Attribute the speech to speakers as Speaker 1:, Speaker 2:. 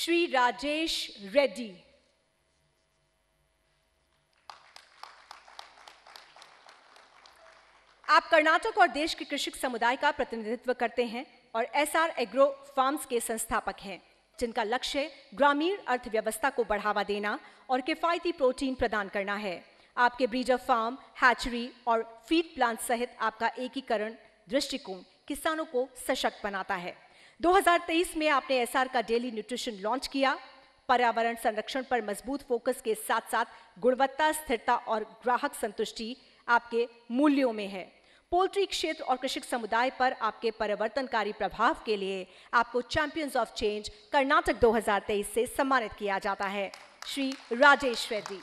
Speaker 1: Sri Rajesh Reddy. आप कर्नाटक और देश के कृषक समुदाय का प्रतिनिधित्व करते हैं और एसआर एग्रो फार्म्स के संस्थापक हैं जिनका लक्ष्य ग्रामीण अर्थव्यवस्था को बढ़ावा देना और किफायती प्रोटीन प्रदान करना है आपके ब्रीजर फार्म हैचरी और फीड प्लांट सहित आपका एकीकरण दृष्टिकोण किसानों को सशक्त बनाता है 2023 में आपने एसआर का डेली न्यूट्रिशन लॉन्च किया पर्यावरण संरक्षण पर मजबूत फोकस के साथ साथ गुणवत्ता स्थिरता और ग्राहक संतुष्टि आपके मूल्यों में है पोल्ट्री क्षेत्र और कृषक समुदाय पर आपके परिवर्तनकारी प्रभाव के लिए आपको चैंपियंस ऑफ चेंज कर्नाटक 2023 से सम्मानित किया जाता है श्री राजेश रेड्डी